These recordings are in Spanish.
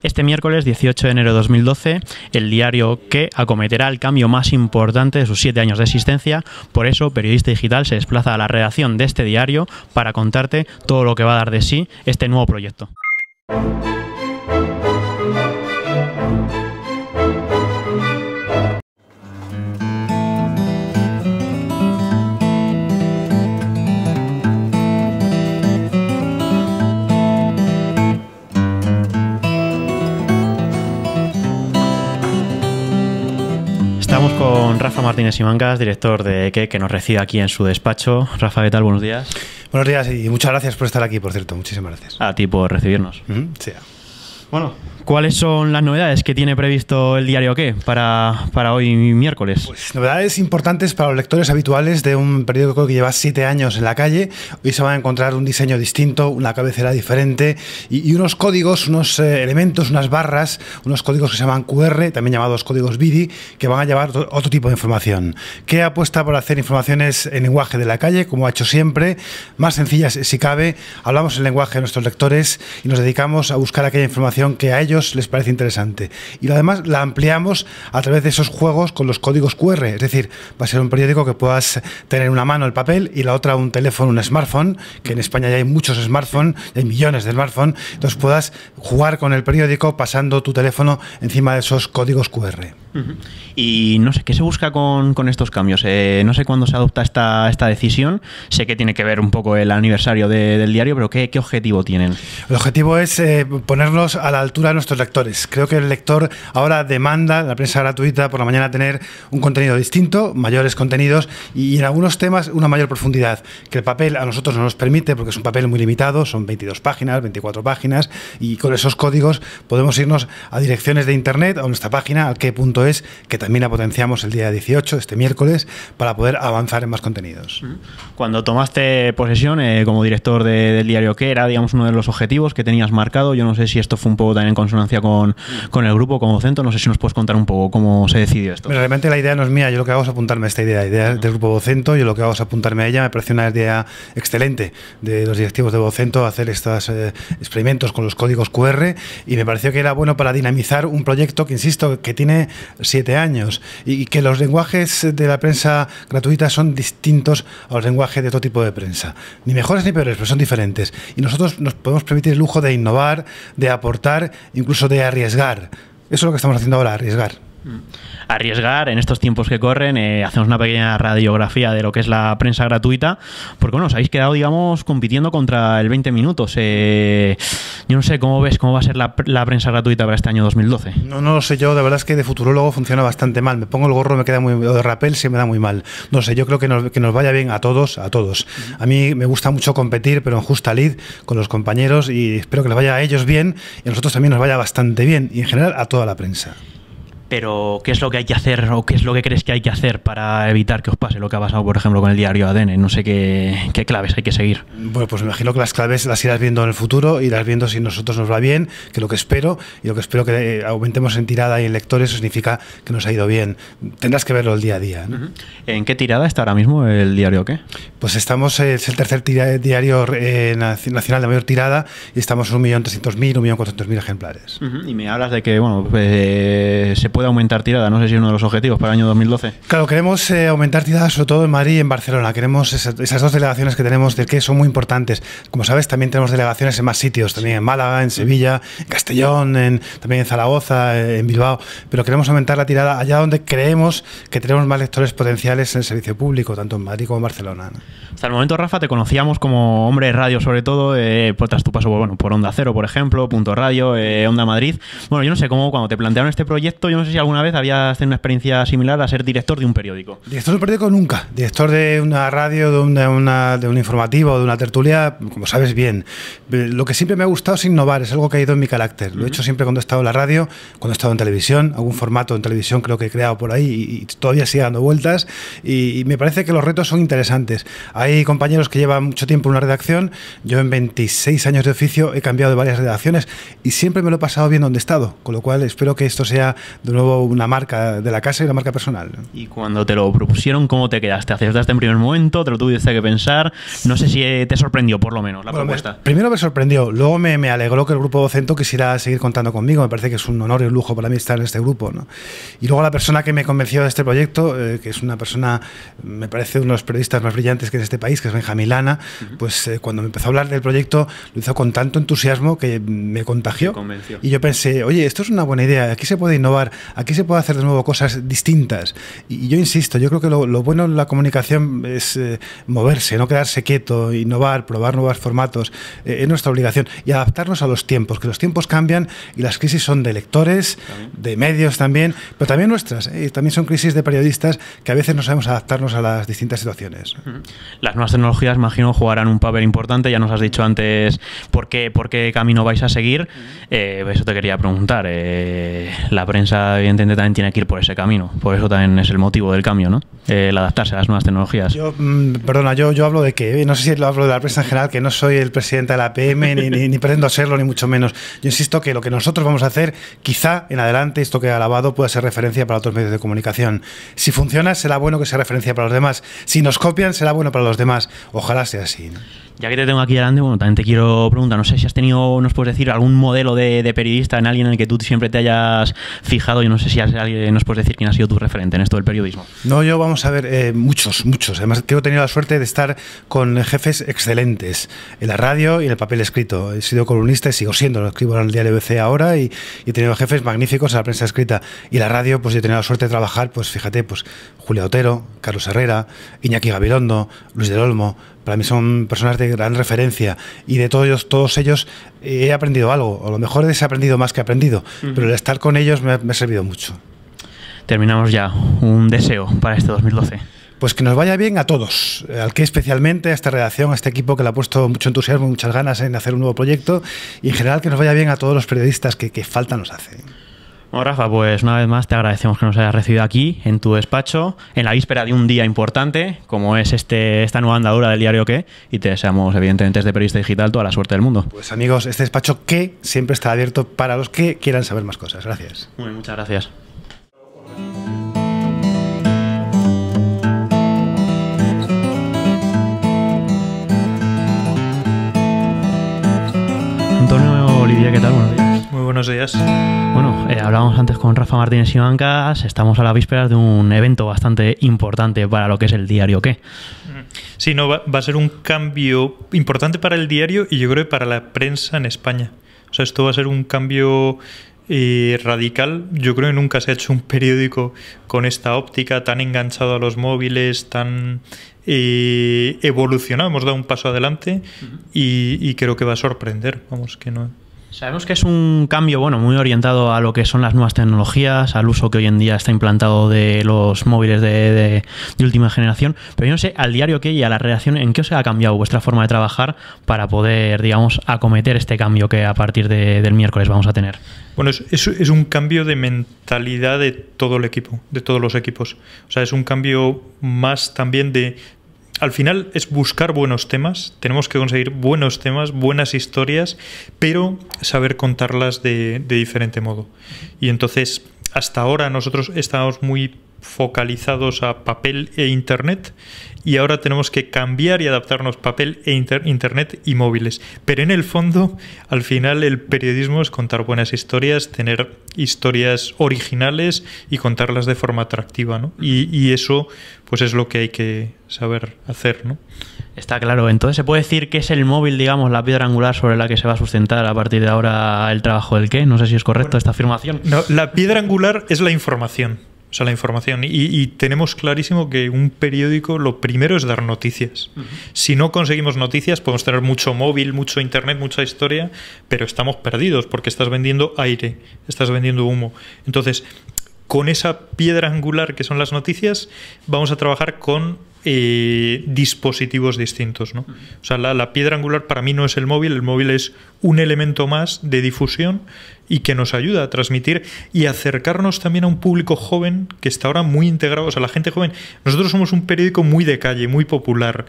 Este miércoles 18 de enero de 2012, el diario que acometerá el cambio más importante de sus siete años de existencia, por eso Periodista Digital se desplaza a la redacción de este diario para contarte todo lo que va a dar de sí este nuevo proyecto. Rafa Martínez Mancas, director de EQE, que nos recibe aquí en su despacho. Rafa, ¿qué tal? Buenos días. Buenos días y muchas gracias por estar aquí, por cierto. Muchísimas gracias. A ti por recibirnos. Bueno, ¿cuáles son las novedades que tiene previsto el diario qué para, para hoy miércoles? Pues novedades importantes para los lectores habituales de un periódico que lleva siete años en la calle. Hoy se va a encontrar un diseño distinto, una cabecera diferente y, unos códigos, unos eh, elementos, unas barras, unos códigos que se llaman QR, también llamados códigos BIDI, que van a llevar otro, otro tipo de información. ¿Qué apuesta por hacer informaciones en lenguaje de la calle, como ha hecho siempre, más sencillas si cabe? Hablamos el lenguaje de nuestros lectores y nos dedicamos a buscar aquella información que a ellos les parece interesante. Y además la ampliamos a través de esos juegos con los códigos QR. Es decir, va a ser un periódico que puedas tener una mano el papel y la otra un teléfono, un smartphone, que en España ya hay muchos smartphones, hay millones de smartphones. Entonces puedas jugar con el periódico pasando tu teléfono encima de esos códigos QR. Y no sé, ¿qué se busca con, estos cambios? Eh, no sé cuándo se adopta esta, esta decisión. Sé que tiene que ver un poco el aniversario del diario, pero ¿qué, objetivo tienen? El objetivo es eh, ponerlos a la altura de nuestros lectores. Creo que el lector ahora demanda la prensa gratuita por la mañana tener un contenido distinto, mayores contenidos y en algunos temas una mayor profundidad, que el papel a nosotros no nos permite porque es un papel muy limitado, son 22 páginas, 24 páginas y con esos códigos podemos irnos a direcciones de internet, a nuestra página, punto es, que también la potenciamos el día 18, este miércoles, para poder avanzar en más contenidos. Cuando tomaste posesión eh, como director del diario, Que era, digamos, uno de los objetivos que tenías marcado? Yo no sé si esto fue un poco también en consonancia con, con el grupo, con Vocento. No sé si nos puedes contar un poco cómo se decidió esto. realmente la idea no es mía, yo lo que hago es apuntarme a esta idea, idea del grupo Vocento, yo lo que hago es apuntarme a ella, me parece una idea excelente de los directivos de Vocento hacer estos eh, experimentos con los códigos QR y me pareció que era bueno para dinamizar un proyecto que, insisto, que tiene siete años y que los lenguajes de la prensa gratuita son distintos a los lenguajes de todo tipo de prensa. Ni mejores ni peores, pero son diferentes. Y nosotros nos podemos permitir el lujo de innovar, de aportar incluso de arriesgar. Eso es lo que estamos haciendo ahora, arriesgar. Mm. arriesgar en estos tiempos que corren. Eh, hacemos una pequeña radiografía de lo que es la prensa gratuita, porque bueno, os habéis quedado, digamos, compitiendo contra el 20 minutos. Eh, yo no sé cómo ves cómo va a ser la, prensa gratuita para este año 2012. No, no lo sé yo. de verdad es que de futurólogo funciona bastante mal. Me pongo el gorro, me queda muy de rapel, se me da muy mal. No sé, yo creo que nos, vaya bien a todos, a todos. Mm. A mí me gusta mucho competir, pero en justa lid con los compañeros y espero que les vaya a ellos bien y a nosotros también nos vaya bastante bien y en general a toda la prensa. Pero, ¿qué es lo que hay que hacer o qué es lo que crees que hay que hacer para evitar que os pase lo que ha pasado, por ejemplo, con el diario ADN? No sé qué, claves hay que seguir. Bueno, pues me imagino que las claves las irás viendo en el futuro, irás viendo si nosotros nos va bien, que lo que espero, y lo que espero que eh, aumentemos en tirada y en lectores, eso significa que nos ha ido bien. Tendrás que verlo el día a día. ¿En qué tirada está ahora mismo el diario qué? Pues estamos, eh, es el tercer diario eh, nacional de mayor tirada y estamos en 1.300.000, 1.400.000 ejemplares. Y me hablas de que, bueno, pues, se puede aumentar tirada. No sé si es uno de los objetivos para el año 2012. Claro, queremos eh, aumentar tirada sobre todo en Madrid y en Barcelona. Queremos esas dos delegaciones que tenemos del que son muy importantes. Como sabes, también tenemos delegaciones en más sitios, también en Málaga, en Sevilla, en Castellón, en, también en Zaragoza, en Bilbao. Pero queremos aumentar la tirada allá donde creemos que tenemos más lectores potenciales en el servicio público, tanto en Madrid como en Barcelona. Hasta el momento, Rafa, te conocíamos como hombre de radio, sobre todo, eh, pues tras tu paso bueno, por Onda Cero, por ejemplo, Punto Radio, eh, Onda Madrid. Bueno, yo no sé cómo, cuando te plantearon este proyecto, yo no sé si alguna vez habías tenido una experiencia similar a ser director de un periódico. Director de un periódico nunca. Director de una radio, de, una, de un informativo, de una tertulia, como sabes bien. Eh, lo que siempre me ha gustado es innovar, es algo que ha ido en mi carácter. Lo he hecho siempre cuando he estado en la radio, cuando he estado en televisión, algún formato en televisión creo que he creado por ahí y, todavía sigue dando vueltas. Y, me parece que los retos son interesantes. Hay compañeros que llevan mucho tiempo en una redacción. Yo en 26 años de oficio he cambiado de varias redacciones y siempre me lo he pasado bien donde he estado. Con lo cual espero que esto sea de nuevo una marca de la casa y una marca personal. Y cuando te lo propusieron, ¿cómo te quedaste? ¿Aceptaste en primer momento? ¿Te lo tuviste que pensar? No sé si eh, te sorprendió, por lo menos, la propuesta. primero me sorprendió. Luego me, me, alegró que el grupo Ocento quisiera seguir contando conmigo. Me parece que es un honor y un lujo para mí estar en este grupo. ¿no? Y luego la persona que me convenció de este proyecto, eh, que es una persona, me parece uno de los periodistas más brillantes que este país, que es Benjamín Lana, pues eh, cuando me empezó a hablar del proyecto lo hizo con tanto entusiasmo que me contagió. y yo pensé, oye, esto es una buena idea, aquí se puede innovar, aquí se puede hacer de nuevo cosas distintas. Y, yo insisto, yo creo que lo, bueno en la comunicación es eh, moverse, no quedarse quieto, innovar, probar nuevos formatos, eh, es nuestra obligación y adaptarnos a los tiempos, que los tiempos cambian y las crisis son de lectores, de medios también, pero también nuestras, también son crisis de periodistas que a veces no sabemos adaptarnos a las distintas situaciones las nuevas tecnologías, imagino, jugarán un papel importante. Ya nos has dicho antes por qué, por qué camino vais a seguir. Eh, eso te quería preguntar. Eh, la prensa, evidentemente, también tiene que ir por ese camino. Por eso también es el motivo del cambio, ¿no? el adaptarse a las nuevas tecnologías. Yo, mm, perdona, yo, yo hablo de que, eh, no sé si lo hablo de la prensa en general, que no soy el presidente de la PM, ni, ni, pretendo serlo, ni mucho menos. Yo insisto que lo que nosotros vamos a hacer, quizá en adelante, esto que ha alabado pueda ser referencia para otros medios de comunicación. Si funciona, será bueno que sea referencia para los demás. Si nos copian, será bueno para los los demás. Ojalá sea así. Ya que te tengo aquí adelante, bueno, también te quiero preguntar, no sé si has tenido, nos puedes decir, algún modelo de, periodista en alguien en el que tú siempre te hayas fijado. Yo no sé si nos puedes decir quién ha sido tu referente en esto del periodismo. No, yo vamos a ver, eh, muchos, muchos. Además, que he tenido la suerte de estar con jefes excelentes en la radio y en el papel escrito. He sido columnista y sigo siendo, lo escribo en el diario BC ahora y, he tenido jefes magníficos en la prensa escrita. Y la radio, pues yo he tenido la suerte de trabajar, pues fíjate, pues Julia Otero, Carlos Herrera, Iñaki Gabilondo, Luis del Olmo, para mí son personas de gran referencia y de todos, todos ellos eh, he aprendido algo, o a lo mejor he aprendido más que he aprendido, pero el estar con ellos me, ha servido mucho. Terminamos ya. Un deseo para este 2012 pues que nos vaya bien a todos, eh, al que especialmente, a esta redacción, a este equipo que le ha puesto mucho entusiasmo, y muchas ganas en hacer un nuevo proyecto y en general que nos vaya bien a todos los periodistas que, falta nos hace. Bueno, Rafa, pues una vez más te agradecemos que nos hayas recibido aquí, en tu despacho, en la víspera de un día importante, como es este, esta nueva andadura del diario que, y te deseamos, evidentemente, desde Periodista Digital, toda la suerte del mundo. Pues amigos, este despacho que siempre está abierto para los que quieran saber más cosas. Gracias. Muy muchas gracias. Antonio Olivia, ¿qué tal? Buenos días días. Bueno, eh, hablábamos antes con Rafa Martínez y Mancas, estamos a la víspera de un evento bastante importante para lo que es el diario ¿qué? Mm. Sí, no, va, a ser un cambio importante para el diario y yo creo que para la prensa en España. O sea, esto va a ser un cambio eh, radical. Yo creo que nunca se ha hecho un periódico con esta óptica tan enganchado a los móviles, tan eh, evolucionado. Hemos dado un paso adelante y creo que va a sorprender. Vamos, que no. Sabemos que es un cambio bueno, muy orientado a lo que son las nuevas tecnologías, al uso que hoy en día está implantado de los móviles de, última generación, pero yo no sé, al diario que y a la redacción, ¿en qué os ha cambiado vuestra forma de trabajar para poder, digamos, acometer este cambio que a partir del miércoles vamos a tener? Bueno, es un cambio de mentalidad de todo el equipo, de todos los equipos. O sea, es un cambio más también de al final es buscar buenos temas, tenemos que conseguir buenos temas, buenas historias, pero saber contarlas de, diferente modo. Y entonces, hasta ahora nosotros estamos muy focalizados a papel e internet y ahora tenemos que cambiar y adaptarnos papel e internet y móviles. Pero en el fondo, al final el periodismo es contar buenas historias, tener historias originales y contarlas de forma atractiva, ¿no? Y, eso pues es lo que hay que saber hacer, Está claro. Entonces se puede decir que es el móvil, digamos, la piedra angular sobre la que se va a sustentar a partir de ahora el trabajo del qué. No sé si es correcto esta afirmación. la piedra angular es la información. O sea, la información. Y, tenemos clarísimo que un periódico lo primero es dar noticias. Si no conseguimos noticias, podemos tener mucho móvil, mucho internet, mucha historia, pero estamos perdidos porque estás vendiendo aire, estás vendiendo humo. Entonces, con esa piedra angular que son las noticias, vamos a trabajar con eh, dispositivos distintos. ¿no? O sea, la, piedra angular para mí no es el móvil, el móvil es un elemento más de difusión y que nos ayuda a transmitir y acercarnos también a un público joven que está ahora muy integrado, o sea, la gente joven. Nosotros somos un periódico muy de calle, muy popular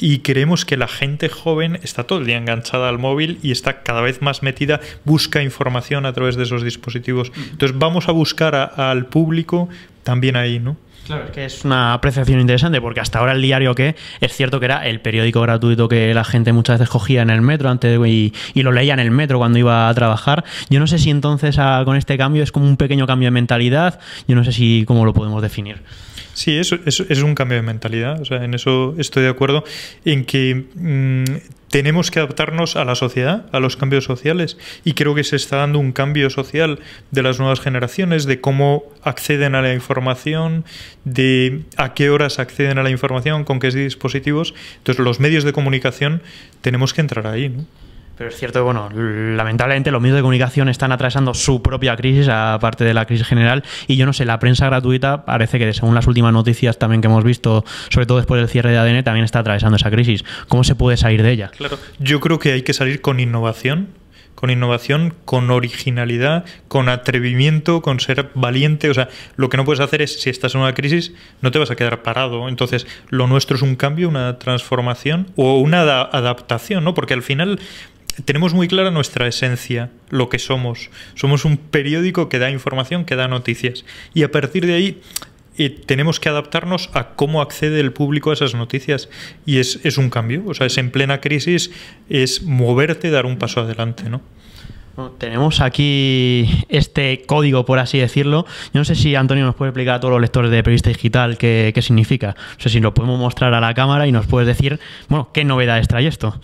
y creemos que la gente joven está todo el día enganchada al móvil y está cada vez más metida, busca información a través de esos dispositivos. Entonces vamos a buscar al público también ahí, ¿no? Claro, que es una apreciación interesante, porque hasta ahora el diario que es cierto que era el periódico gratuito que la gente muchas veces cogía en el metro antes y, lo leía en el metro cuando iba a trabajar. Yo no sé si entonces ah, con este cambio es como un pequeño cambio de mentalidad, yo no sé si cómo lo podemos definir. Sí, eso es, un cambio de mentalidad, o sea, en eso estoy de acuerdo, en que mm, tenemos que adaptarnos a la sociedad, a los cambios sociales. Y creo que se está dando un cambio social de las nuevas generaciones, de cómo acceden a la información, de a qué horas acceden a la información, con qué dispositivos. Entonces los medios de comunicación tenemos que entrar ahí. Pero es cierto que, bueno, lamentablemente los medios de comunicación están atravesando su propia crisis, aparte de la crisis general, y yo no sé, la prensa gratuita parece que, según las últimas noticias también que hemos visto, sobre todo después del cierre de ADN, también está atravesando esa crisis. ¿Cómo se puede salir de ella? Claro, yo creo que hay que salir con innovación, con innovación, con originalidad, con atrevimiento, con ser valiente. O sea, lo que no puedes hacer es, si estás en una crisis, no te vas a quedar parado. Entonces, lo nuestro es un cambio, una transformación o una adaptación, ¿no? Porque al final tenemos muy clara nuestra esencia, lo que somos. Somos un periódico que da información, que da noticias. Y a partir de ahí eh, tenemos que adaptarnos a cómo accede el público a esas noticias. Y es, un cambio. O sea, es en plena crisis, es moverte, dar un paso adelante, ¿no? tenemos aquí este código, por así decirlo. Yo no sé si Antonio nos puede explicar a todos los lectores de Periodista Digital qué, qué significa. No sé si lo podemos mostrar a la cámara y nos puedes decir, bueno, qué novedades trae esto.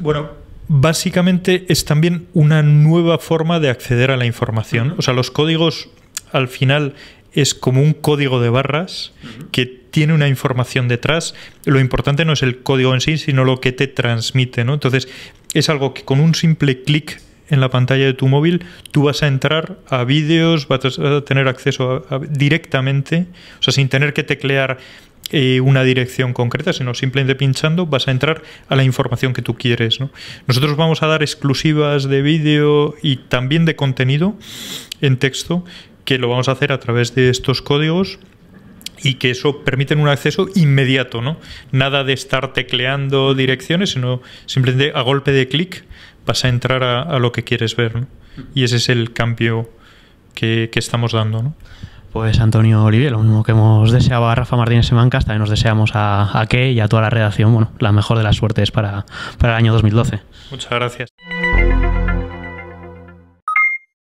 Bueno, básicamente es también una nueva forma de acceder a la información. O sea, los códigos al final es como un código de barras que tiene una información detrás. Lo importante no es el código en sí, sino lo que te transmite, ¿no? Entonces, es algo que con un simple clic en la pantalla de tu móvil, tú vas a entrar a vídeos, vas a tener acceso directamente, o sea, sin tener que teclear eh, una dirección concreta, sino simplemente pinchando vas a entrar a la información que tú quieres. ¿no? Nosotros vamos a dar exclusivas de vídeo y también de contenido en texto, que lo vamos a hacer a través de estos códigos y que eso permiten un acceso inmediato, ¿no? Nada de estar tecleando direcciones, sino simplemente a golpe de clic vas a entrar a, lo que quieres ver, Y ese es el cambio que, que estamos dando, ¿no? Pues Antonio Olivier, lo mismo que hemos deseado a Rafa Martínez Semancas, también nos deseamos a, Key y a toda la redacción, bueno, la mejor de las suertes para, para el año 2012. Muchas gracias.